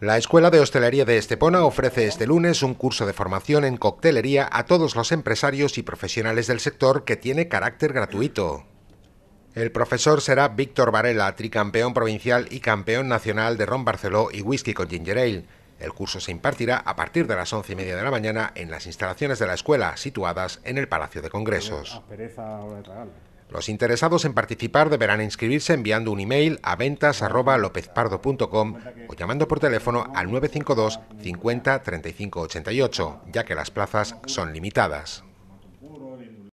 La Escuela de Hostelería de Estepona ofrece este lunes un curso de formación en coctelería a todos los empresarios y profesionales del sector que tiene carácter gratuito. El profesor será Víctor Varela, tricampeón provincial y campeón nacional de Ron Barceló y Whisky con Ginger Ale. El curso se impartirá a partir de las once y media de la mañana en las instalaciones de la escuela, situadas en el Palacio de Congresos. Ah, los interesados en participar deberán inscribirse enviando un email a ventas.lopezpardo.com o llamando por teléfono al 952 50 35 88, ya que las plazas son limitadas.